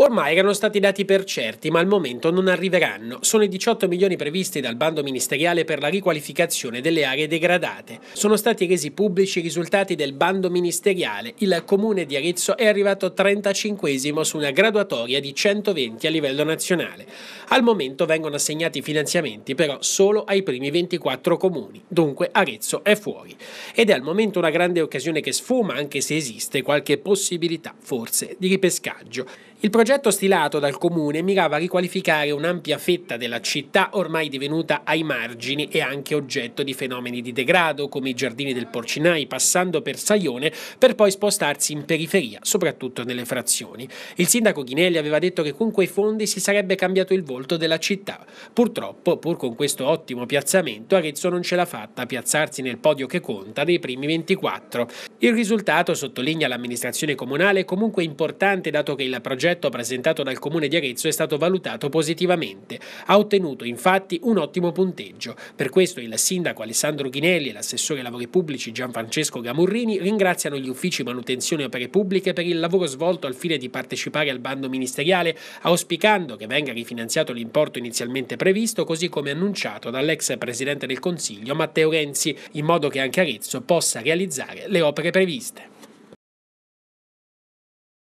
Ormai erano stati dati per certi, ma al momento non arriveranno. Sono i 18 milioni previsti dal bando ministeriale per la riqualificazione delle aree degradate. Sono stati resi pubblici i risultati del bando ministeriale. Il comune di Arezzo è arrivato 35 su una graduatoria di 120 a livello nazionale. Al momento vengono assegnati finanziamenti però solo ai primi 24 comuni, dunque Arezzo è fuori. Ed è al momento una grande occasione che sfuma, anche se esiste qualche possibilità, forse, di ripescaggio. Il progetto progetto stilato dal comune mirava a riqualificare un'ampia fetta della città ormai divenuta ai margini e anche oggetto di fenomeni di degrado come i giardini del Porcinai passando per Saione per poi spostarsi in periferia, soprattutto nelle frazioni. Il sindaco Ghinelli aveva detto che con quei fondi si sarebbe cambiato il volto della città. Purtroppo, pur con questo ottimo piazzamento, Arezzo non ce l'ha fatta a piazzarsi nel podio che conta dei primi 24. Il risultato, sottolinea l'amministrazione comunale, è comunque importante dato che il progetto presentato dal Comune di Arezzo è stato valutato positivamente. Ha ottenuto infatti un ottimo punteggio. Per questo il sindaco Alessandro Ghinelli e l'assessore lavori pubblici Gianfrancesco Gamurrini ringraziano gli uffici manutenzione opere pubbliche per il lavoro svolto al fine di partecipare al bando ministeriale, auspicando che venga rifinanziato l'importo inizialmente previsto, così come annunciato dall'ex presidente del Consiglio Matteo Renzi, in modo che anche Arezzo possa realizzare le opere previste.